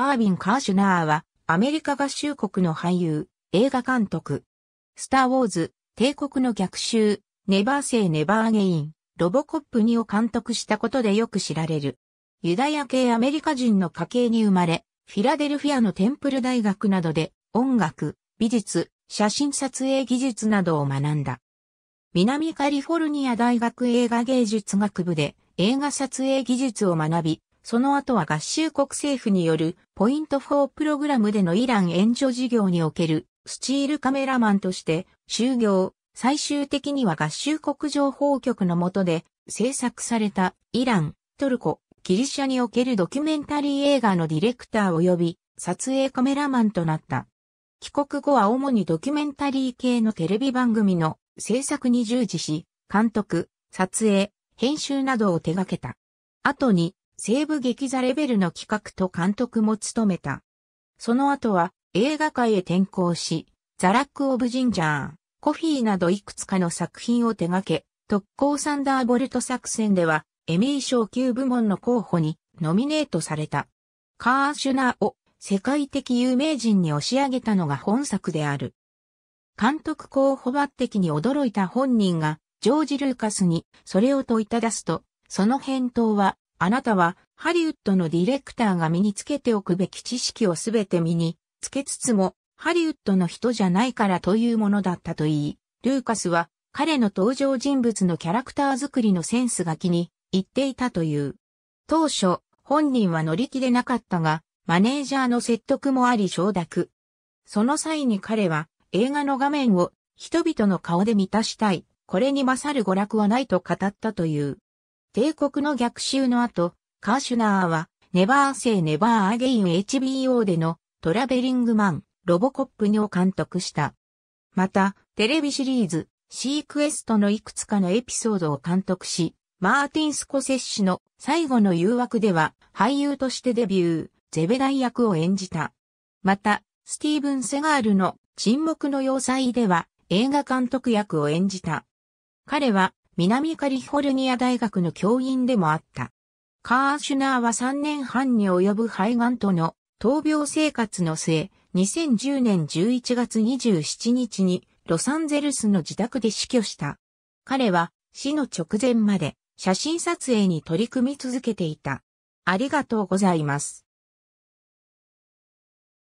アービン・カーシュナーは、アメリカ合衆国の俳優、映画監督。スター・ウォーズ、帝国の逆襲、ネバー・セイ・ネバー・アゲイン、ロボコップ2を監督したことでよく知られる。ユダヤ系アメリカ人の家系に生まれ、フィラデルフィアのテンプル大学などで音楽、美術、写真撮影技術などを学んだ。南カリフォルニア大学映画芸術学部で映画撮影技術を学び、その後は合衆国政府によるポイント4プログラムでのイラン援助事業におけるスチールカメラマンとして就業、最終的には合衆国情報局の下で制作されたイラン、トルコ、ギリシャにおけるドキュメンタリー映画のディレクター及び撮影カメラマンとなった。帰国後は主にドキュメンタリー系のテレビ番組の制作に従事し、監督、撮影、編集などを手掛けた。後に西部劇座レベルの企画と監督も務めた。その後は映画界へ転向し、ザラック・オブ・ジンジャー、コフィーなどいくつかの作品を手掛け、特攻サンダーボルト作戦ではエミー賞級部門の候補にノミネートされた。カーシュナーを世界的有名人に押し上げたのが本作である。監督候補抜擢に驚いた本人がジョージ・ルーカスにそれを問いただすと、その返答はあなたはハリウッドのディレクターが身につけておくべき知識をすべて身につけつつも、ハリウッドの人じゃないからというものだったと言い、ルーカスは彼の登場人物のキャラクター作りのセンスが気に入っていたという。当初、本人は乗り気でなかったが、マネージャーの説得もあり承諾。その際に彼は映画の画面を人々の顔で満たしたい。これに勝る娯楽はないと語ったという。帝国の逆襲の後、カーシュナーは、ネバーセイネバーアゲイン HBO でのトラベリングマン、ロボコップにを監督した。また、テレビシリーズ、シークエストのいくつかのエピソードを監督し、マーティン・スコセッシの最後の誘惑では俳優としてデビュー、ゼベダイ役を演じた。また、スティーブン・セガールの沈黙の要塞では映画監督役を演じた。彼は南カリフォルニア大学の教員でもあった。カーシュナーは3年半に及ぶ肺がんとの闘病生活の末、2010年11月27日にロサンゼルスの自宅で死去した。彼は死の直前まで写真撮影に取り組み続けていた。ありがとうございます。